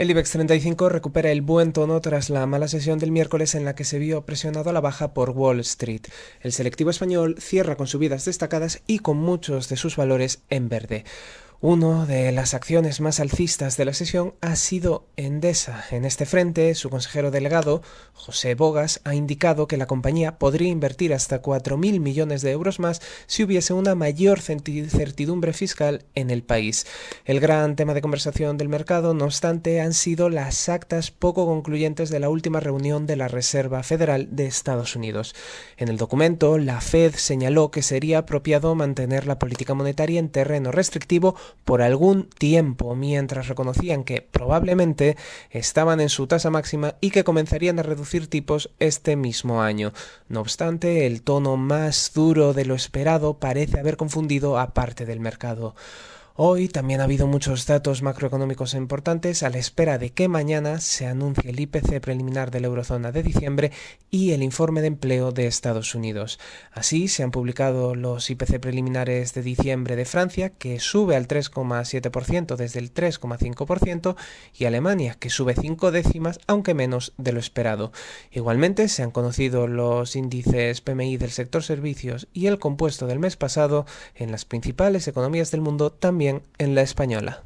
El IBEX 35 recupera el buen tono tras la mala sesión del miércoles en la que se vio presionado a la baja por Wall Street. El selectivo español cierra con subidas destacadas y con muchos de sus valores en verde. Una de las acciones más alcistas de la sesión ha sido Endesa. En este frente, su consejero delegado, José Bogas, ha indicado que la compañía podría invertir hasta 4.000 millones de euros más si hubiese una mayor certidumbre fiscal en el país. El gran tema de conversación del mercado, no obstante, han sido las actas poco concluyentes de la última reunión de la Reserva Federal de Estados Unidos. En el documento, la Fed señaló que sería apropiado mantener la política monetaria en terreno restrictivo por algún tiempo mientras reconocían que probablemente estaban en su tasa máxima y que comenzarían a reducir tipos este mismo año. No obstante, el tono más duro de lo esperado parece haber confundido a parte del mercado. Hoy también ha habido muchos datos macroeconómicos importantes a la espera de que mañana se anuncie el IPC preliminar de la eurozona de diciembre y el informe de empleo de Estados Unidos. Así se han publicado los IPC preliminares de diciembre de Francia, que sube al 3,7% desde el 3,5%, y Alemania, que sube 5 décimas, aunque menos de lo esperado. Igualmente se han conocido los índices PMI del sector servicios y el compuesto del mes pasado en las principales economías del mundo también en la española.